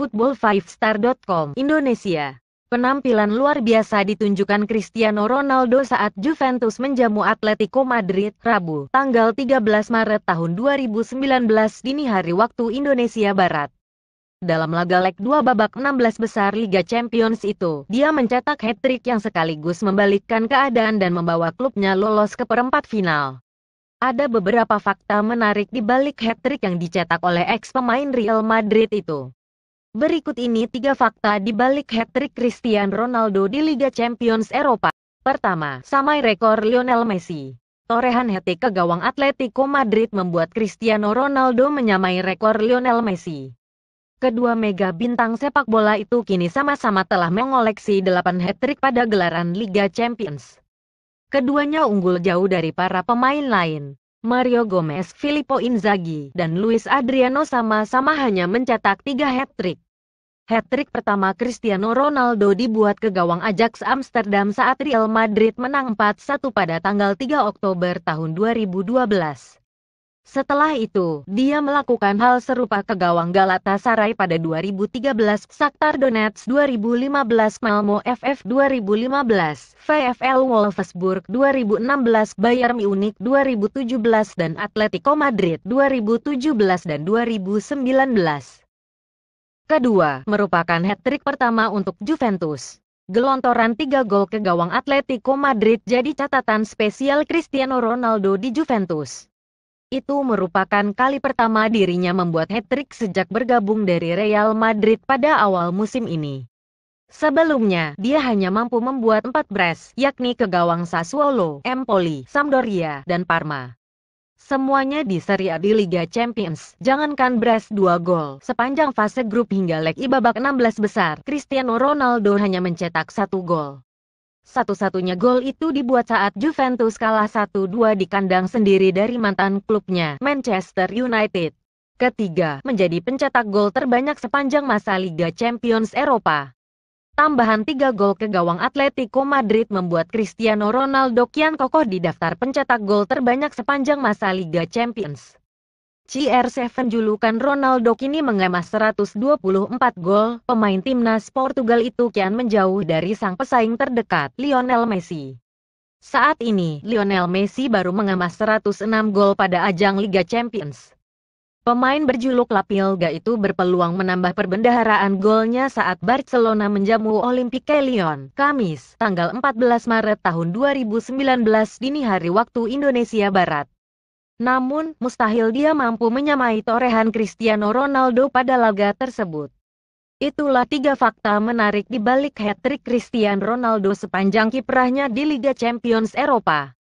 football5star.com Indonesia. Penampilan luar biasa ditunjukkan Cristiano Ronaldo saat Juventus menjamu Atletico Madrid, Rabu, tanggal 13 Maret tahun 2019 dini hari waktu Indonesia Barat. Dalam laga leg 2 babak 16 besar Liga Champions itu, dia mencetak hat-trick yang sekaligus membalikkan keadaan dan membawa klubnya lolos ke perempat final. Ada beberapa fakta menarik di balik hat-trick yang dicetak oleh ex-pemain Real Madrid itu. Berikut ini tiga fakta di balik hat-trick Cristiano Ronaldo di Liga Champions Eropa. Pertama, samai rekor Lionel Messi. Torehan hat-trick ke gawang Atletico Madrid membuat Cristiano Ronaldo menyamai rekor Lionel Messi. Kedua mega bintang sepak bola itu kini sama-sama telah mengoleksi delapan hat-trick pada gelaran Liga Champions. Keduanya unggul jauh dari para pemain lain. Mario Gomez, Filippo Inzaghi, dan Luis Adriano sama-sama hanya mencetak tiga hat-trick. Hat-trick pertama Cristiano Ronaldo dibuat ke gawang Ajax Amsterdam saat Real Madrid menang 4-1 pada tanggal 3 Oktober tahun 2012. Setelah itu, dia melakukan hal serupa ke gawang Galatasaray pada 2013, Shakhtar Donetsk 2015, Malmo FF 2015, VfL Wolfsburg 2016, Bayern Munich 2017 dan Atletico Madrid 2017 dan 2019. Kedua, merupakan hat-trick pertama untuk Juventus. Gelontoran 3 gol ke gawang Atletico Madrid jadi catatan spesial Cristiano Ronaldo di Juventus. Itu merupakan kali pertama dirinya membuat hat-trick sejak bergabung dari Real Madrid pada awal musim ini. Sebelumnya, dia hanya mampu membuat empat brace, yakni ke gawang Sassuolo, Empoli, Sampdoria, dan Parma. Semuanya di seri A di Liga Champions. Jangankan Bres 2 gol sepanjang fase grup hingga leg I babak 16 besar, Cristiano Ronaldo hanya mencetak satu gol. Satu-satunya gol itu dibuat saat Juventus kalah 1-2 di kandang sendiri dari mantan klubnya, Manchester United. Ketiga, menjadi pencetak gol terbanyak sepanjang masa Liga Champions Eropa. Tambahan 3 gol ke gawang Atletico Madrid membuat Cristiano Ronaldo kian kokoh di daftar pencetak gol terbanyak sepanjang masa Liga Champions. CR7 julukan Ronaldo kini mengemas 124 gol, pemain timnas Portugal itu kian menjauh dari sang pesaing terdekat, Lionel Messi. Saat ini, Lionel Messi baru mengemas 106 gol pada ajang Liga Champions. Pemain berjuluk Lapilga itu berpeluang menambah perbendaharaan golnya saat Barcelona menjamu Olympique Lyon, Kamis, tanggal 14 Maret tahun 2019 dini hari waktu Indonesia Barat. Namun, mustahil dia mampu menyamai torehan Cristiano Ronaldo pada laga tersebut. Itulah tiga fakta menarik di balik hat-trick Cristiano Ronaldo sepanjang kiprahnya di Liga Champions Eropa.